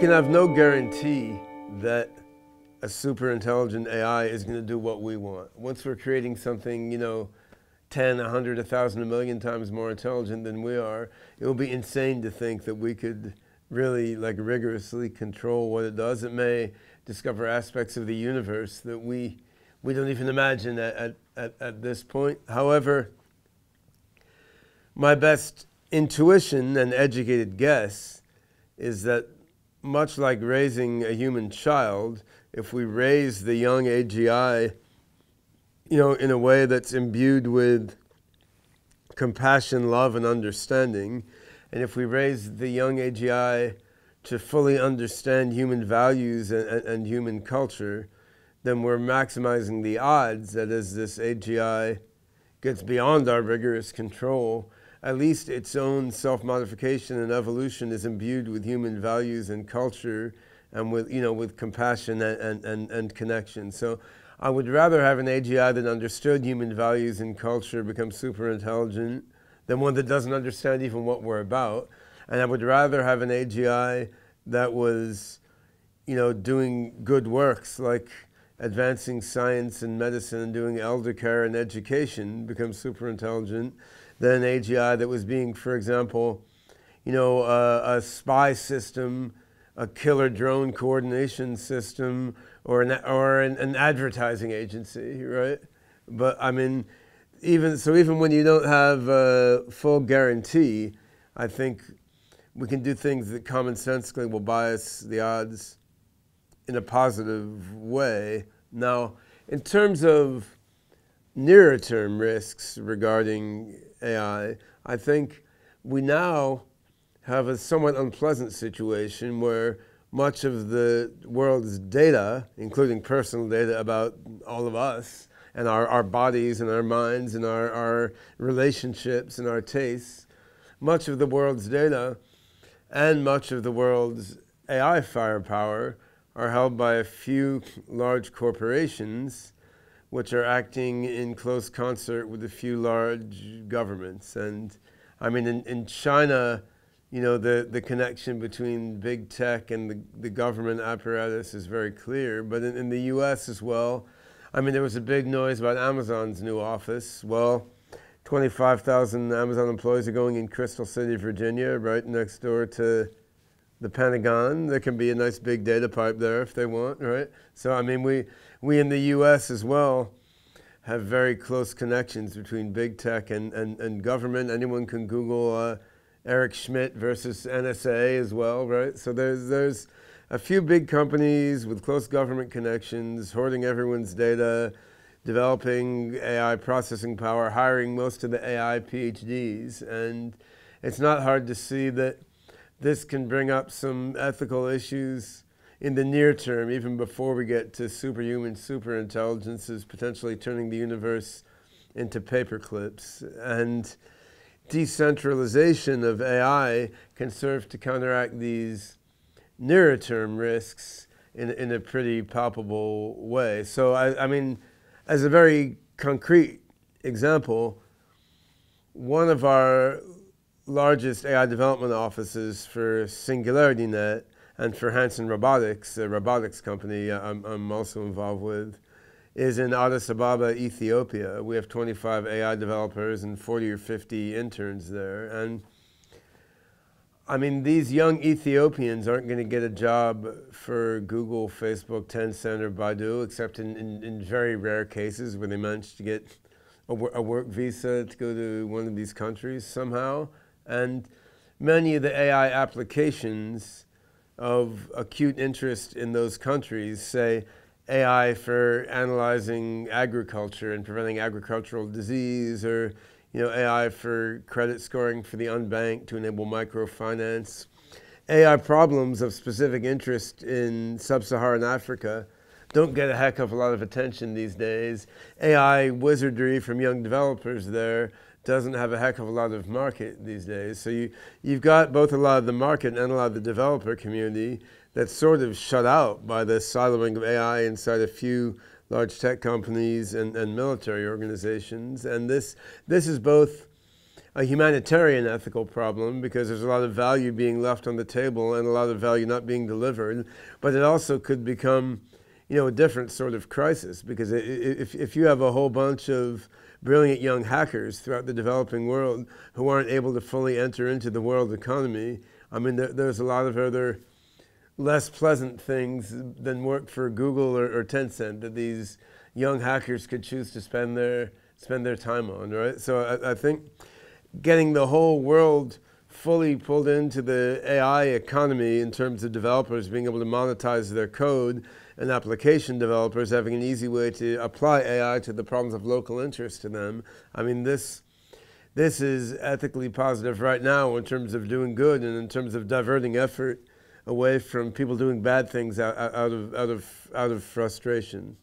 can have no guarantee that a super intelligent AI is going to do what we want. Once we're creating something, you know, 10, 100, 1,000, a million times more intelligent than we are, it will be insane to think that we could really like rigorously control what it does. It may discover aspects of the universe that we, we don't even imagine at, at, at this point. However, my best intuition and educated guess is that much like raising a human child, if we raise the young AGI, you know, in a way that's imbued with compassion, love, and understanding, and if we raise the young AGI to fully understand human values and, and, and human culture, then we're maximizing the odds that as this AGI gets beyond our rigorous control, at least its own self modification and evolution is imbued with human values and culture and with, you know, with compassion and, and, and connection. So I would rather have an AGI that understood human values and culture, become super intelligent, than one that doesn't understand even what we're about. And I would rather have an AGI that was, you know, doing good works like advancing science and medicine and doing elder care and education becomes super intelligent than an AGI that was being, for example, you know, a, a spy system, a killer drone coordination system, or an, or an, an advertising agency, right? But I mean, even so, even when you don't have a full guarantee, I think we can do things that commonsensically will bias the odds in a positive way. Now, in terms of nearer term risks regarding AI, I think we now have a somewhat unpleasant situation where much of the world's data, including personal data about all of us and our, our bodies and our minds and our, our relationships and our tastes, much of the world's data and much of the world's AI firepower are held by a few large corporations which are acting in close concert with a few large governments. And I mean, in, in China, you know, the, the connection between big tech and the, the government apparatus is very clear. But in, in the US as well, I mean, there was a big noise about Amazon's new office. Well, 25,000 Amazon employees are going in Crystal City, Virginia, right next door to the Pentagon. There can be a nice big data pipe there if they want, right? So I mean, we we in the U.S. as well have very close connections between big tech and and, and government. Anyone can Google uh, Eric Schmidt versus NSA as well, right? So there's there's a few big companies with close government connections hoarding everyone's data. Developing AI processing power, hiring most of the AI PhDs, and it's not hard to see that this can bring up some ethical issues in the near term, even before we get to superhuman superintelligences potentially turning the universe into paperclips. And decentralization of AI can serve to counteract these nearer term risks in, in a pretty palpable way. So, I, I mean, as a very concrete example, one of our largest AI development offices for SingularityNet and for Hanson Robotics, a robotics company uh, I'm, I'm also involved with, is in Addis Ababa, Ethiopia. We have 25 AI developers and 40 or 50 interns there. And I mean, these young Ethiopians aren't going to get a job for Google, Facebook, Tencent, or Baidu, except in, in, in very rare cases where they manage to get a, a work visa to go to one of these countries somehow. And many of the AI applications of acute interest in those countries say AI for analyzing agriculture and preventing agricultural disease or you know, AI for credit scoring for the unbanked to enable microfinance, AI problems of specific interest in sub-Saharan Africa don't get a heck of a lot of attention these days. AI wizardry from young developers there doesn't have a heck of a lot of market these days. So you, you've got both a lot of the market and a lot of the developer community that's sort of shut out by the siloing of AI inside a few large tech companies and, and military organizations. And this, this is both a humanitarian ethical problem because there's a lot of value being left on the table and a lot of value not being delivered, but it also could become you know, a different sort of crisis because if, if you have a whole bunch of brilliant young hackers throughout the developing world who aren't able to fully enter into the world economy, I mean, there, there's a lot of other less pleasant things than work for Google or, or Tencent that these young hackers could choose to spend their, spend their time on, right? So I, I think getting the whole world fully pulled into the AI economy in terms of developers being able to monetize their code and application developers having an easy way to apply AI to the problems of local interest to them. I mean, this this is ethically positive right now in terms of doing good and in terms of diverting effort away from people doing bad things out, out of out of out of frustration.